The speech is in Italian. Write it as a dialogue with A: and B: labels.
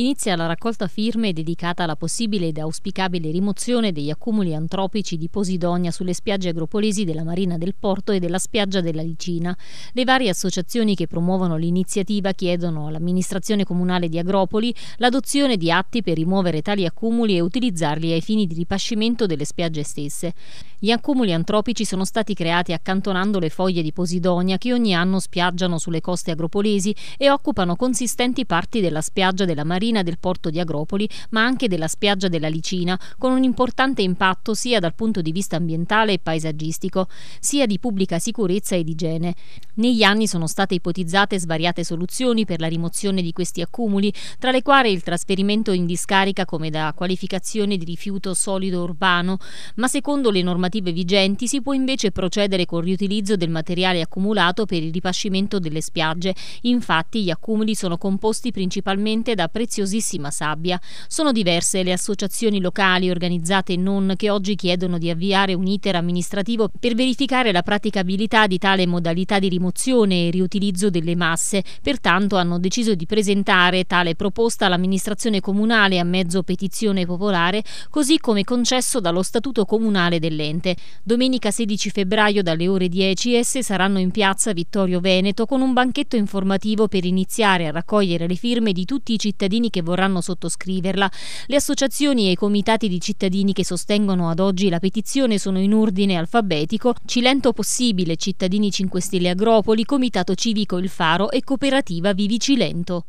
A: inizia la raccolta firme dedicata alla possibile ed auspicabile rimozione degli accumuli antropici di posidonia sulle spiagge agropolesi della Marina del Porto e della spiaggia della Licina. Le varie associazioni che promuovono l'iniziativa chiedono all'amministrazione comunale di Agropoli l'adozione di atti per rimuovere tali accumuli e utilizzarli ai fini di ripascimento delle spiagge stesse. Gli accumuli antropici sono stati creati accantonando le foglie di posidonia che ogni anno spiaggiano sulle coste agropolesi e occupano consistenti parti della spiaggia della Marina marina del porto di Agropoli, ma anche della spiaggia della Licina, con un importante impatto sia dal punto di vista ambientale e paesaggistico, sia di pubblica sicurezza ed igiene. Negli anni sono state ipotizzate svariate soluzioni per la rimozione di questi accumuli, tra le quali il trasferimento in discarica come da qualificazione di rifiuto solido urbano, ma secondo le normative vigenti si può invece procedere col riutilizzo del materiale accumulato per il ripascimento delle spiagge. Infatti gli accumuli sono composti principalmente da preziose preziosissima sabbia. Sono diverse le associazioni locali organizzate e non che oggi chiedono di avviare un iter amministrativo per verificare la praticabilità di tale modalità di rimozione e riutilizzo delle masse. Pertanto hanno deciso di presentare tale proposta all'amministrazione comunale a mezzo petizione popolare, così come concesso dallo Statuto comunale dell'ente. Domenica 16 febbraio dalle ore 10 esse saranno in piazza Vittorio Veneto con un banchetto informativo per iniziare a raccogliere le firme di tutti i cittadini cittadini che vorranno sottoscriverla. Le associazioni e i comitati di cittadini che sostengono ad oggi la petizione sono in ordine alfabetico Cilento Possibile, Cittadini 5 Stelle Agropoli, Comitato Civico Il Faro e Cooperativa Vivi Cilento.